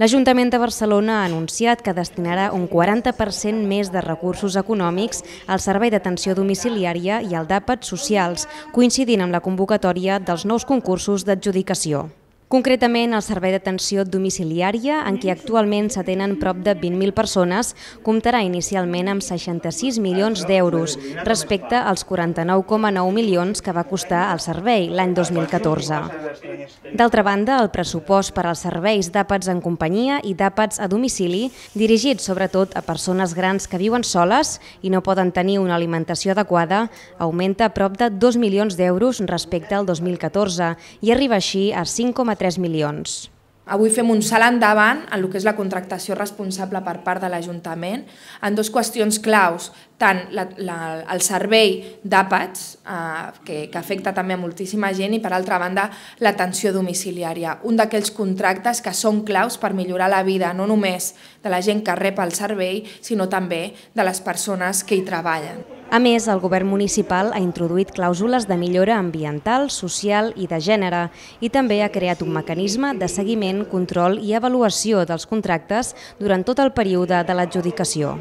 L'Ajuntament de Barcelona ha anunciat que destinarà un 40% més de recursos econòmics al servei d'atenció domiciliària i al d'Àpats socials, coincidint amb la convocatòria dels nous concursos d'adjudicació. Concretament, el Servei d'Atenció Domiciliària, en què actualment s'atenen prop de 20.000 persones, comptarà inicialment amb 66 milions d'euros respecte als 49,9 milions que va costar el servei l'any 2014. D'altra banda, el pressupost per als serveis d'àpats en companyia i d'àpats a domicili, dirigits sobretot a persones grans que viuen soles i no poden tenir una alimentació adequada, augmenta a prop de 2 milions d'euros respecte al 2014 i arriba així a 5,3 3 milions. Avui fem un salt endavant en el que és la contractació responsable per part de l'Ajuntament en dues qüestions claus, tant la, la, el servei d'àpats, eh, que, que afecta també a moltíssima gent, i per altra banda l'atenció domiciliària, un d'aquells contractes que són claus per millorar la vida no només de la gent que rep el servei, sinó també de les persones que hi treballen. A més, el govern municipal ha introduït clàusules de millora ambiental, social i de gènere i també ha creat un mecanisme de seguiment, control i avaluació dels contractes durant tot el període de l'adjudicació.